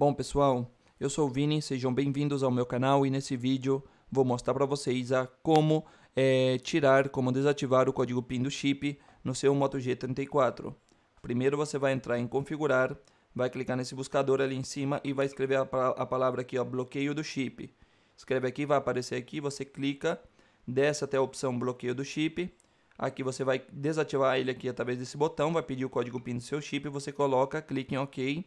Bom pessoal, eu sou o Vini, sejam bem-vindos ao meu canal e nesse vídeo vou mostrar para vocês a como é, tirar, como desativar o código PIN do chip no seu Moto G34. Primeiro você vai entrar em configurar, vai clicar nesse buscador ali em cima e vai escrever a, a palavra aqui, ó, bloqueio do chip. Escreve aqui, vai aparecer aqui, você clica, desce até a opção bloqueio do chip, Aqui você vai desativar ele aqui através desse botão, vai pedir o código PIN do seu chip, você coloca, clica em OK